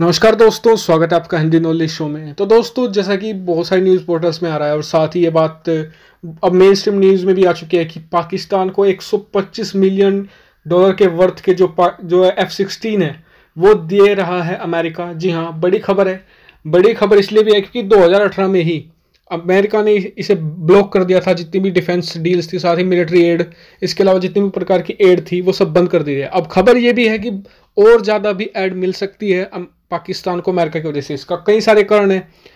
नमस्कार दोस्तों स्वागत है आपका हिंदी नॉलेज शो में तो दोस्तों जैसा कि बहुत सारे न्यूज़ पोर्टल्स में आ रहा है और साथ ही ये बात अब मेन स्ट्रीम न्यूज़ में भी आ चुकी है कि पाकिस्तान को 125 मिलियन डॉलर के वर्थ के जो जो है एफ सिक्सटीन है वो दे रहा है अमेरिका जी हाँ बड़ी खबर है बड़ी खबर इसलिए भी है क्योंकि दो में ही अमेरिका ने इसे ब्लॉक कर दिया था जितनी भी डिफेंस डील्स थी साथ ही मिलिट्री एड इसके अलावा जितनी भी प्रकार की एड थी वो सब बंद कर दी है अब खबर ये भी है कि और ज़्यादा भी एड मिल सकती है पाकिस्तान को अमेरिका की वजह से इसका कई सारे कारण है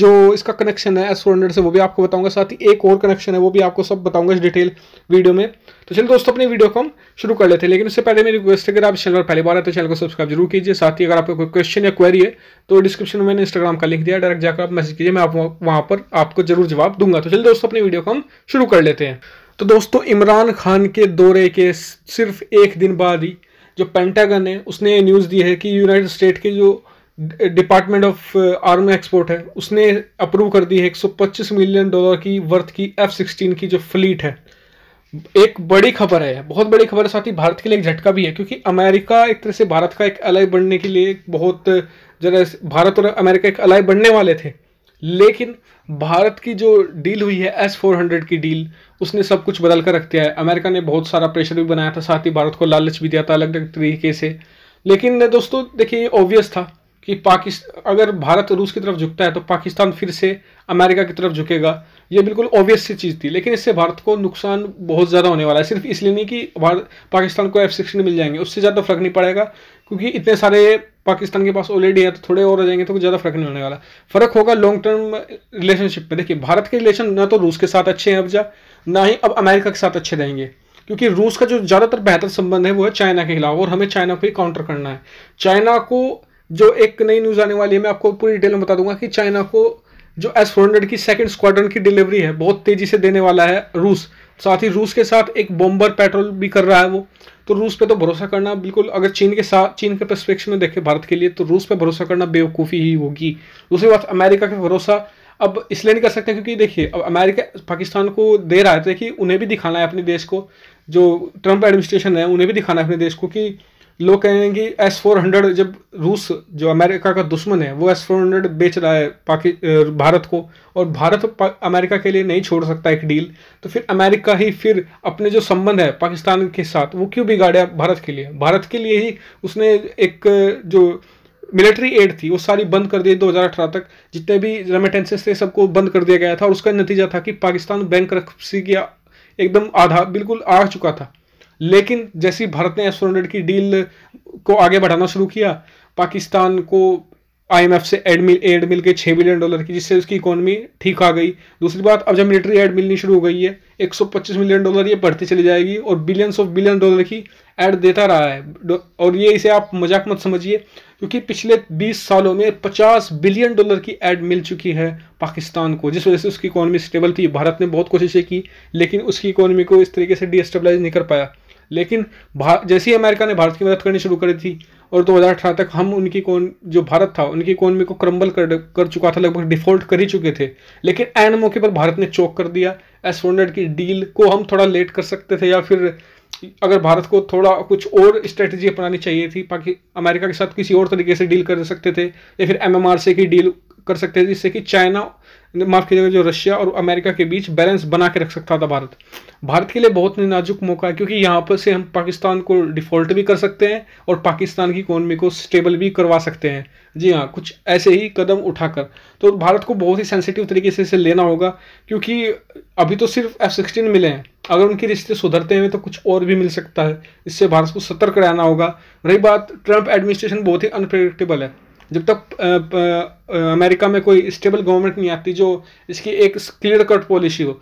जो इसका कनेक्शन है एस फोर से वो भी आपको बताऊंगा साथ ही एक और कनेक्शन है वो भी आपको सब बताऊंगा इस डिटेल वीडियो में तो चलिए दोस्तों अपनी वीडियो को हम शुरू कर लेते हैं लेकिन उससे पहले मेरी रिक्वेस्ट है अगर आप चैनल पर पहली बार है तो चैनल को सब्सक्राइब जरूर कीजिए साथ ही अगर आपका कोई क्वेश्चन या क्वेरी है तो डिस्क्रिप्शन में मैंने इंस्टाग्राम का लिंक दिया डायरेक्ट जाकर आप मैसेज कीजिए मैं आप वहाँ पर आपको जरूर जवाब दूंगा तो चलिए दोस्तों अपनी वीडियो को हम शुरू कर लेते हैं तो दोस्तों इमरान खान के दौरे के सिर्फ एक दिन बाद ही जो पेंटागन है उसने ये न्यूज़ दी है कि यूनाइटेड स्टेट के जो डिपार्टमेंट ऑफ आर्म एक्सपोर्ट है उसने अप्रूव कर दी है 125 मिलियन डॉलर की वर्थ की एफ सिक्सटीन की जो फ्लीट है एक बड़ी खबर है बहुत बड़ी खबर है साथ ही भारत के लिए एक झटका भी है क्योंकि अमेरिका एक तरह से भारत का एक अलाई बनने के लिए बहुत जरा भारत और अमेरिका एक अलाई बनने वाले थे लेकिन भारत की जो डील हुई है एस फोर हंड्रेड की डील उसने सब कुछ बदल कर रख दिया है अमेरिका ने बहुत सारा प्रेशर भी बनाया था साथ ही भारत को लालच भी दिया था अलग अलग तरीके से लेकिन दोस्तों देखिए ये ऑब्वियस था कि पाकिस्तान अगर भारत रूस की तरफ झुकता है तो पाकिस्तान फिर से अमेरिका की तरफ झुकेगा ये बिल्कुल ऑब्वियस सी चीज़ थी लेकिन इससे भारत को नुकसान बहुत ज़्यादा होने वाला है सिर्फ इसलिए नहीं कि भारत पाकिस्तान को एफ सिक्सटीन मिल जाएंगे उससे ज़्यादा फर्क नहीं पड़ेगा क्योंकि इतने सारे पाकिस्तान के पास ऑलरेडी है तो थोड़े और आ जाएंगे तो ज़्यादा फर्क नहीं होने वाला फर्क होगा लॉन्ग टर्म रिलेशनशिप में देखिए भारत के रिलेशन ना तो रूस के साथ अच्छे हैं अब जा ना ही अब अमेरिका के साथ अच्छे रहेंगे क्योंकि रूस का जो ज़्यादातर बेहतर संबंध है वो है चाइना के खिलाफ और हमें चाइना को ही काउंटर करना है चाइना को जो एक नई न्यूज़ आने वाली है मैं आपको पूरी डिटेल में बता दूंगा कि चाइना को जो एस फोर हंड्रेड की सेकेंड स्क्वाड्रन की डिलीवरी है बहुत तेज़ी से देने वाला है रूस साथ ही रूस के साथ एक बॉम्बर पेट्रोल भी कर रहा है वो तो रूस पे तो भरोसा करना बिल्कुल अगर चीन के साथ चीन के परस्पेक्शन में देखें भारत के लिए तो रूस पे भरोसा करना बेवकूफ़ी ही होगी दूसरी बात अमेरिका का भरोसा अब इसलिए नहीं कर सकते क्योंकि देखिए अब अमेरिका पाकिस्तान को दे रहा है तो देखिए उन्हें भी दिखाना है अपने देश को जो ट्रंप एडमिनिस्ट्रेशन है उन्हें भी दिखाना है अपने देश को कि लोग कहेंगे एस फोर हंड्रेड जब रूस जो अमेरिका का दुश्मन है वो एस फोर हंड्रेड बेच रहा है पाकि भारत को और भारत अमेरिका के लिए नहीं छोड़ सकता एक डील तो फिर अमेरिका ही फिर अपने जो संबंध है पाकिस्तान के साथ वो क्यों बिगाड़े भारत के लिए भारत के लिए ही उसने एक जो मिलिट्री एड थी वो सारी बंद कर दी दो तक जितने भी रेमिटेंसेस थे सबको बंद कर दिया गया था और उसका नतीजा था कि पाकिस्तान बैंक रक्सी की एकदम आधा बिल्कुल आ चुका था लेकिन ही भारत ने एफ की डील को आगे बढ़ाना शुरू किया पाकिस्तान को आईएमएफ से एड मिल एड मिल के छः बिलियन डॉलर की जिससे उसकी इकोनॉमी ठीक आ गई दूसरी बात अब जब मिलिट्री एड मिलनी शुरू हो गई है 125 मिलियन डॉलर ये बढ़ती चली जाएगी और बिलियंस ऑफ बिलियन डॉलर की एड देता रहा है और ये इसे आप मजाक मत समझिए क्योंकि पिछले 20 सालों में 50 बिलियन डॉलर की एड मिल चुकी है पाकिस्तान को जिस वजह से उसकी इकोनॉमी स्टेबल थी भारत ने बहुत कोशिशें की लेकिन उसकी इकोनॉमी को इस तरीके से डिस्टेबलाइज नहीं कर पाया लेकिन जैसे ही अमेरिका ने भारत की मदद करनी शुरू करी थी और दो तो तक हम उनकी कौन जो भारत था उनकी इकोनमी को क्रम्बल कर कर चुका था लगभग डिफॉल्ट कर ही चुके थे लेकिन एंड मौके पर भारत ने चौक कर दिया एस की डील को हम थोड़ा लेट कर सकते थे या फिर अगर भारत को थोड़ा कुछ और स्ट्रेटजी अपनानी चाहिए थी ताकि अमेरिका के साथ किसी और तरीके से डील कर सकते थे या फिर एम की डील कर सकते थे जिससे कि चाइना माफ कीजिएगा जो रशिया और अमेरिका के बीच बैलेंस बना के रख सकता था भारत भारत के लिए बहुत ही नाजुक मौका है क्योंकि यहाँ पर से हम पाकिस्तान को डिफॉल्ट भी कर सकते हैं और पाकिस्तान की इकोनॉमी को स्टेबल भी करवा सकते हैं जी हाँ कुछ ऐसे ही कदम उठाकर तो भारत को बहुत ही सेंसिटिव तरीके से इसे लेना होगा क्योंकि अभी तो सिर्फ एफ सिक्सटीन मिले हैं अगर उनके रिश्ते सुधरते हैं तो कुछ और भी मिल सकता है इससे भारत को सतर्क रहना होगा रही बात ट्रंप एडमिनिस्ट्रेशन बहुत ही अनप्रडिक्टेबल है जब तक अमेरिका में कोई स्टेबल गवर्नमेंट नहीं आती जो इसकी एक क्लियर कट पॉलिसी हो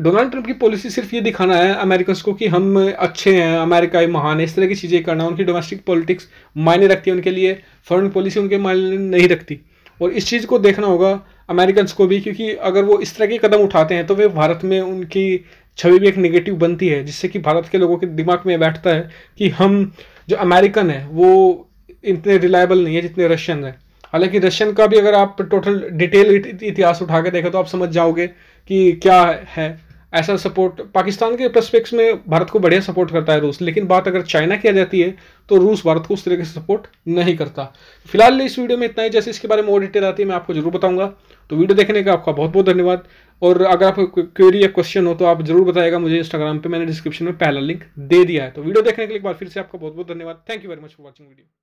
डोनाल्ड ट्रंप की पॉलिसी सिर्फ ये दिखाना है अमेरिकन को कि हम अच्छे हैं अमेरिका है महान है इस तरह की चीज़ें करना उनकी डोमेस्टिक पॉलिटिक्स मायने रखती है उनके लिए फॉरेन पॉलिसी उनके मायने नहीं रखती और इस चीज़ को देखना होगा अमेरिकन को भी क्योंकि अगर वो इस तरह के कदम उठाते हैं तो वे भारत में उनकी छवि भी एक नेगेटिव बनती है जिससे कि भारत के लोगों के दिमाग में बैठता है कि हम जो अमेरिकन है वो इतने रिलायबल नहीं है जितने रशियन है हालांकि रशियन का भी अगर आप टोटल डिटेल इतिहास उठा के देखें तो आप समझ जाओगे कि क्या है ऐसा सपोर्ट पाकिस्तान के प्रस्पेक्ट्स में भारत को बढ़िया सपोर्ट करता है रूस लेकिन बात अगर चाइना की आ जाती है तो रूस भारत को उस तरीके से सपोर्ट नहीं करता फिलहाल इस वीडियो में इतना ही जैसे इसके बारे में और डिटेल आती है मैं आपको जरूर बताऊंगा तो वीडियो देखने का आपका बहुत बहुत धन्यवाद और अगर आपको क्वेरी या क्वेश्चन हो तो आप जरूर बताएगा मुझे इंस्टाग्राम पर मैंने डिस्क्रिप्शन में पहला लिंक दे दिया है तो वीडियो देखने के लिए एक बार फिर से आपका बहुत बहुत धन्यवाद thank you very much for watching video